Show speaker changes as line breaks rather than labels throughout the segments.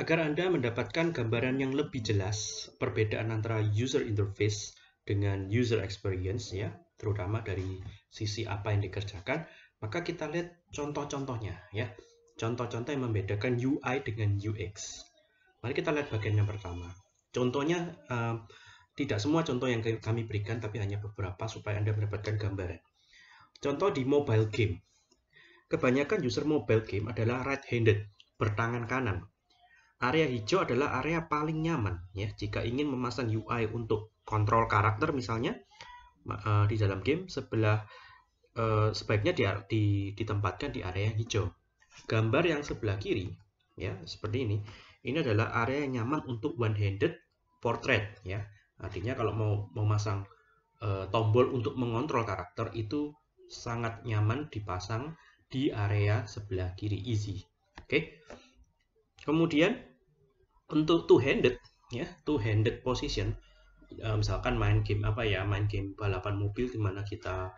Agar Anda mendapatkan gambaran yang lebih jelas perbedaan antara user interface dengan user experience ya, terutama dari sisi apa yang dikerjakan, maka kita lihat contoh-contohnya ya. Contoh-contoh yang membedakan UI dengan UX. Mari kita lihat bagian yang pertama. Contohnya uh, tidak semua contoh yang kami berikan tapi hanya beberapa supaya Anda mendapatkan gambaran. Contoh di mobile game. Kebanyakan user mobile game adalah right-handed, bertangan kanan Area hijau adalah area paling nyaman ya jika ingin memasang UI untuk kontrol karakter misalnya uh, di dalam game sebelah uh, sebaiknya di, di, ditempatkan di area hijau. Gambar yang sebelah kiri ya seperti ini. Ini adalah area yang nyaman untuk one-handed portrait ya. Artinya kalau mau memasang uh, eh, tombol untuk mengontrol karakter itu sangat nyaman dipasang di area sebelah kiri easy. Oke. Okay? Kemudian untuk two handed ya two handed position uh, misalkan main game apa ya main game balapan mobil di mana kita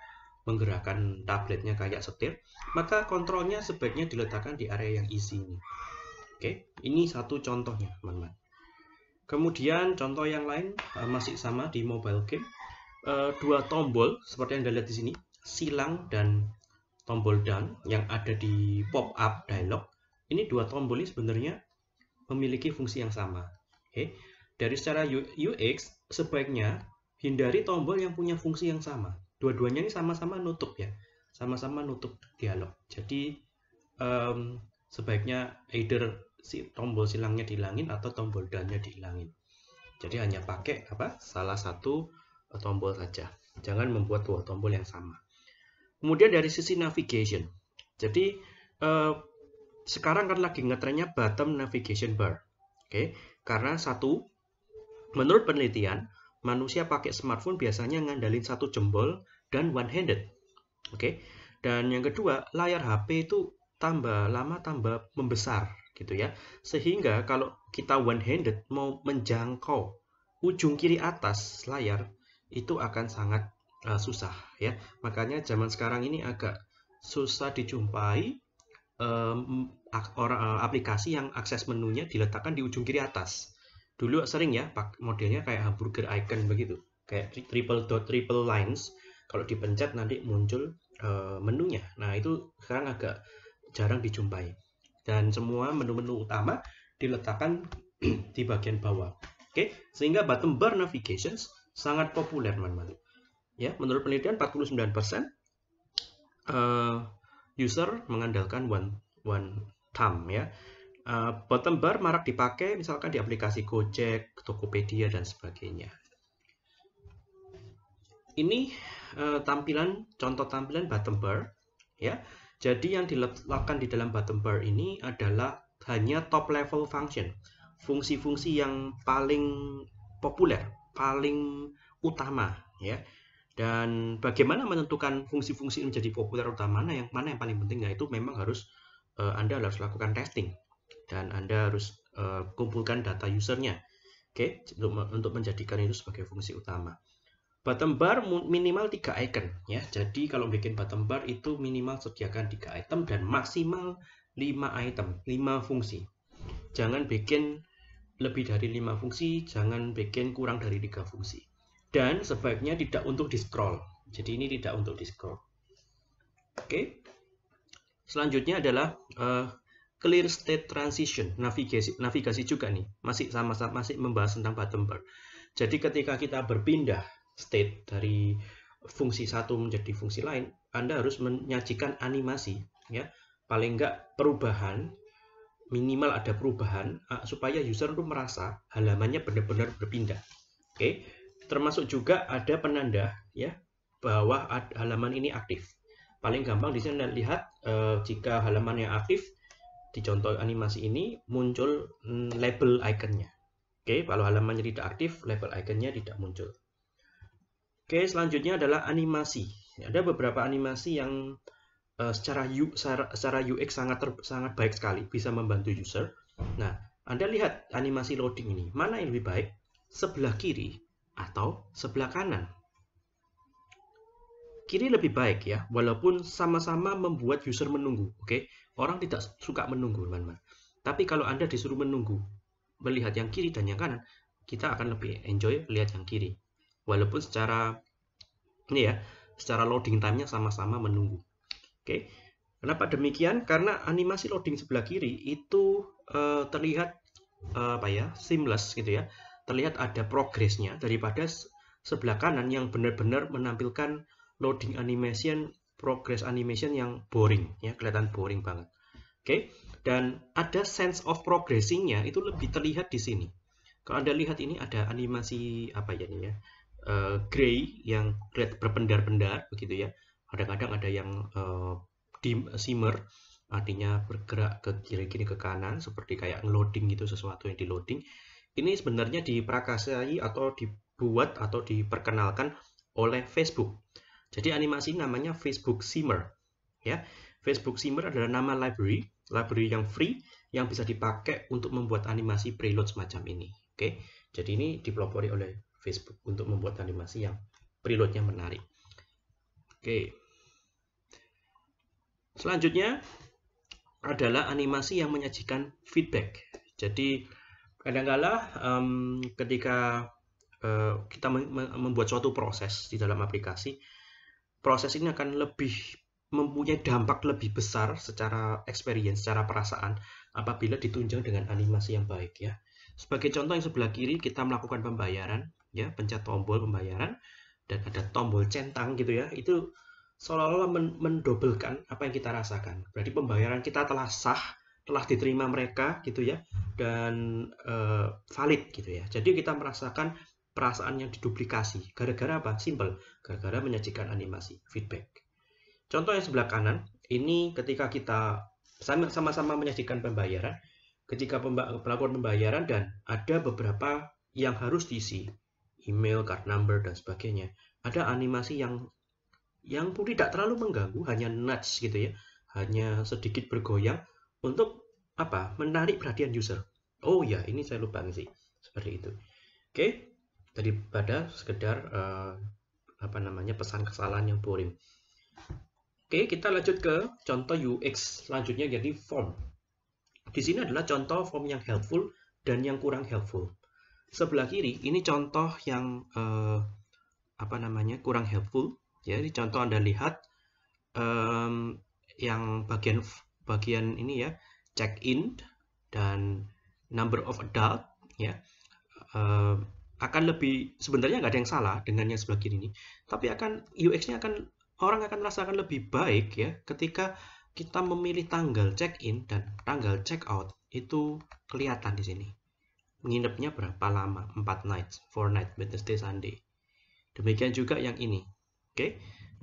menggerakkan tabletnya kayak setir maka kontrolnya sebaiknya diletakkan di area yang isinya. ini oke ini satu contohnya teman-teman kemudian contoh yang lain uh, masih sama di mobile game uh, dua tombol seperti yang anda lihat di sini silang dan tombol down yang ada di pop up dialog ini dua tombol ini sebenarnya memiliki fungsi yang sama. Oke. Okay. Dari secara UX sebaiknya hindari tombol yang punya fungsi yang sama. Dua-duanya ini sama-sama nutup ya, sama-sama nutup dialog. Jadi um, sebaiknya either si tombol silangnya dihilangin atau tombol dannya dihilangin. Jadi hanya pakai apa salah satu eh, tombol saja. Jangan membuat dua tombol yang sama. Kemudian dari sisi navigation. Jadi eh, sekarang kan lagi ngetrennya bottom navigation bar. Oke, okay? karena satu, menurut penelitian, manusia pakai smartphone biasanya ngandalin satu jempol dan one-handed. Oke, okay? dan yang kedua, layar HP itu tambah lama tambah membesar gitu ya. Sehingga kalau kita one-handed mau menjangkau ujung kiri atas layar itu akan sangat uh, susah ya. Makanya zaman sekarang ini agak susah dijumpai Eh, aplikasi yang akses menunya diletakkan di ujung kiri atas. Dulu sering ya modelnya kayak hamburger icon begitu, kayak triple dot triple lines. Kalau dipencet nanti muncul eh, menunya. Nah itu sekarang agak jarang dijumpai. Dan semua menu-menu utama diletakkan di bagian bawah. Oke, sehingga bottom bar navigations sangat populer teman-teman. Ya, menurut penelitian 49% uh, user mengandalkan one one thumb ya. Uh, bottom bar marak dipakai misalkan di aplikasi Gojek, Tokopedia dan sebagainya. Ini uh, tampilan contoh tampilan bottom bar ya. Jadi yang diletakkan di dalam bottom bar ini adalah hanya top level function, fungsi-fungsi yang paling populer, paling utama ya. Dan bagaimana menentukan fungsi-fungsi menjadi populer utama mana yang mana yang paling penting Nah itu memang harus uh, Anda harus lakukan testing dan Anda harus uh, kumpulkan data usernya. Oke, okay? untuk, untuk menjadikan itu sebagai fungsi utama. Bottom bar minimal tiga icon ya. Jadi kalau bikin bottom bar itu minimal sediakan tiga item dan maksimal 5 item, 5 fungsi. Jangan bikin lebih dari lima fungsi, jangan bikin kurang dari tiga fungsi dan sebaiknya tidak untuk di scroll. Jadi ini tidak untuk di scroll. Oke. Selanjutnya adalah uh, clear state transition navigasi navigasi juga nih masih sama sama masih membahas tentang bottom bar. Jadi ketika kita berpindah state dari fungsi satu menjadi fungsi lain, Anda harus menyajikan animasi ya. Paling enggak perubahan minimal ada perubahan eh, supaya user itu merasa halamannya benar-benar berpindah. Oke. Okay termasuk juga ada penanda ya bahwa halaman ini aktif. Paling gampang di sini Anda lihat eh, jika halaman yang aktif di contoh animasi ini muncul mm, label iconnya Oke, kalau halamannya tidak aktif, label iconnya tidak muncul. Oke, selanjutnya adalah animasi. Ada beberapa animasi yang uh, secara, U, secara, secara UX sangat ter, sangat baik sekali, bisa membantu user. Nah, Anda lihat animasi loading ini, mana yang lebih baik? Sebelah kiri atau sebelah kanan. Kiri lebih baik ya, walaupun sama-sama membuat user menunggu. Oke, okay? orang tidak suka menunggu, teman-teman. Tapi kalau Anda disuruh menunggu, melihat yang kiri dan yang kanan, kita akan lebih enjoy lihat yang kiri. Walaupun secara ini ya, secara loading time-nya sama-sama menunggu. Oke. Okay? Kenapa demikian? Karena animasi loading sebelah kiri itu uh, terlihat uh, apa ya? seamless gitu ya terlihat ada progresnya daripada sebelah kanan yang benar-benar menampilkan loading animation, progress animation yang boring, ya kelihatan boring banget. Oke, okay? dan ada sense of progressingnya itu lebih terlihat di sini. Kalau anda lihat ini ada animasi apa ya ini ya, uh, eh, gray yang kelihatan berpendar-pendar begitu ya. Kadang-kadang ada yang uh, dim simmer, artinya bergerak ke kiri kiri ke kanan seperti kayak ngeloading gitu sesuatu yang di loading ini sebenarnya diprakasai atau dibuat atau diperkenalkan oleh Facebook. Jadi animasi namanya Facebook Simmer. Ya, Facebook Simmer adalah nama library, library yang free yang bisa dipakai untuk membuat animasi preload semacam ini. Oke, jadi ini dipelopori oleh Facebook untuk membuat animasi yang preloadnya menarik. Oke, selanjutnya adalah animasi yang menyajikan feedback. Jadi kadangkala um, ketika uh, kita membuat suatu proses di dalam aplikasi, proses ini akan lebih mempunyai dampak lebih besar secara experience, secara perasaan apabila ditunjang dengan animasi yang baik ya. Sebagai contoh yang sebelah kiri kita melakukan pembayaran ya, pencet tombol pembayaran dan ada tombol centang gitu ya. Itu seolah-olah mendobelkan apa yang kita rasakan. Berarti pembayaran kita telah sah telah diterima mereka gitu ya dan e, valid gitu ya. Jadi kita merasakan perasaan yang diduplikasi. Gara-gara apa? Simple. Gara-gara menyajikan animasi feedback. Contoh yang sebelah kanan, ini ketika kita sama-sama menyajikan pembayaran, ketika pelapor pembayaran dan ada beberapa yang harus diisi, email, card number dan sebagainya. Ada animasi yang yang pun tidak terlalu mengganggu, hanya nudge gitu ya, hanya sedikit bergoyang untuk apa menarik perhatian user oh ya ini saya lupa sih seperti itu oke daripada sekedar uh, apa namanya pesan kesalahan yang boring oke kita lanjut ke contoh UX selanjutnya jadi form di sini adalah contoh form yang helpful dan yang kurang helpful sebelah kiri ini contoh yang uh, apa namanya kurang helpful jadi ya, contoh anda lihat um, yang bagian bagian ini ya check in dan number of adult ya uh, akan lebih sebenarnya nggak ada yang salah dengan yang sebelah kiri ini tapi akan UX-nya akan orang akan merasakan lebih baik ya ketika kita memilih tanggal check in dan tanggal check out itu kelihatan di sini menginapnya berapa lama 4 nights 4 nights Wednesday Sunday demikian juga yang ini oke okay?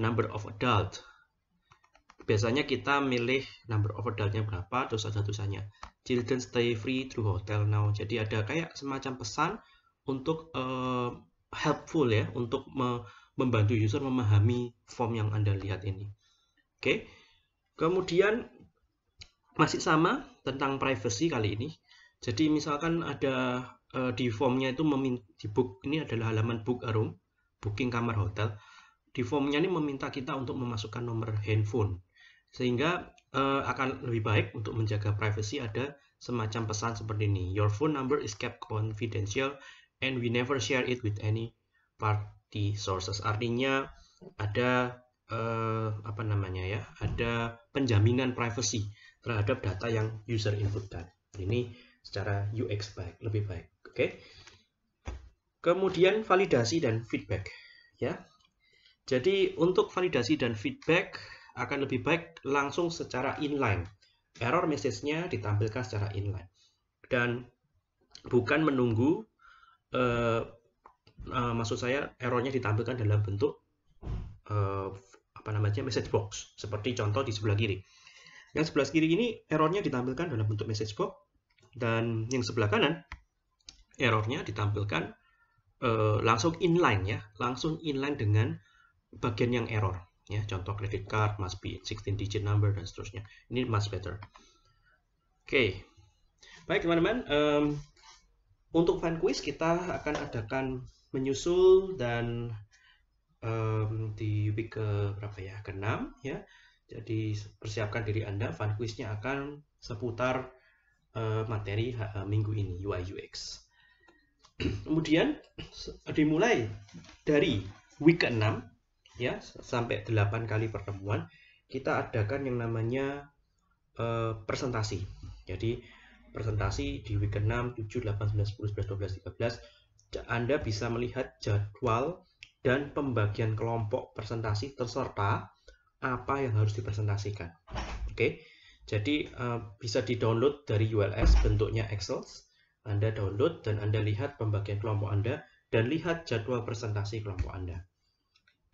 number of adult biasanya kita milih number of adultnya berapa dosa dosanya children stay free through hotel now jadi ada kayak semacam pesan untuk uh, helpful ya untuk me membantu user memahami form yang anda lihat ini oke okay. kemudian masih sama tentang privacy kali ini jadi misalkan ada uh, di formnya itu di book ini adalah halaman book room booking kamar hotel di formnya ini meminta kita untuk memasukkan nomor handphone sehingga uh, akan lebih baik untuk menjaga privacy ada semacam pesan seperti ini. Your phone number is kept confidential and we never share it with any party sources. Artinya ada uh, apa namanya ya, ada penjaminan privacy terhadap data yang user inputkan. Ini secara UX baik, lebih baik. Oke. Okay? Kemudian validasi dan feedback ya. Jadi untuk validasi dan feedback akan lebih baik langsung secara inline. Error message-nya ditampilkan secara inline. Dan bukan menunggu, eh, eh, maksud saya errornya ditampilkan dalam bentuk eh, apa namanya message box. Seperti contoh di sebelah kiri. Yang sebelah kiri ini errornya ditampilkan dalam bentuk message box. Dan yang sebelah kanan errornya ditampilkan eh, langsung inline ya, langsung inline dengan bagian yang error ya contoh credit card must be 16 digit number dan seterusnya ini much better oke okay. baik teman-teman um, untuk fan quiz kita akan adakan menyusul dan um, di week ke berapa ya ke-6 ya jadi persiapkan diri anda fan quiznya akan seputar uh, materi uh, minggu ini UI UX kemudian dimulai dari week ke-6 ya sampai 8 kali pertemuan kita adakan yang namanya e, presentasi. Jadi presentasi di week 6, 7, 8, 9, 10, 11, 12, 13 Anda bisa melihat jadwal dan pembagian kelompok presentasi terserta apa yang harus dipresentasikan. Oke. Okay? Jadi uh, bisa di-download dari ULS bentuknya Excel. Anda download dan Anda lihat pembagian kelompok Anda dan lihat jadwal presentasi kelompok Anda.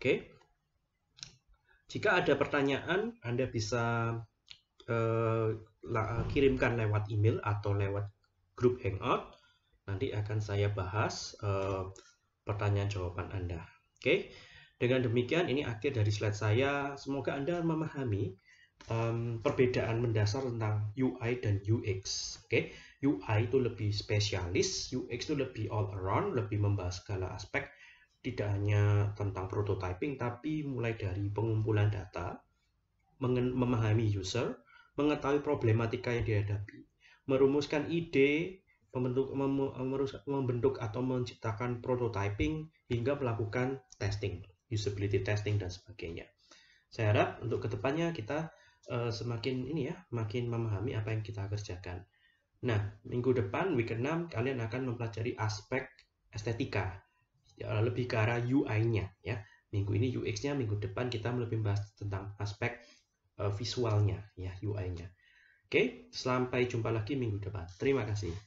Oke. Okay? Jika ada pertanyaan, Anda bisa uh, kirimkan lewat email atau lewat grup Hangout. Nanti akan saya bahas uh, eh, pertanyaan jawaban Anda. Oke, okay? dengan demikian ini akhir dari slide saya. Semoga Anda memahami um, perbedaan mendasar tentang UI dan UX. Oke, okay? UI itu lebih spesialis, UX itu lebih all around, lebih membahas segala aspek tidak hanya tentang prototyping, tapi mulai dari pengumpulan data, memahami user, mengetahui problematika yang dihadapi, merumuskan ide, membentuk, membentuk atau menciptakan prototyping, hingga melakukan testing, usability testing, dan sebagainya. Saya harap untuk kedepannya kita uh, semakin ini ya, makin memahami apa yang kita kerjakan. Nah, minggu depan, week 6, kalian akan mempelajari aspek estetika ya, lebih ke arah UI-nya ya. Minggu ini UX-nya, minggu depan kita lebih membahas tentang aspek uh, visualnya ya UI-nya. Oke, sampai jumpa lagi minggu depan. Terima kasih.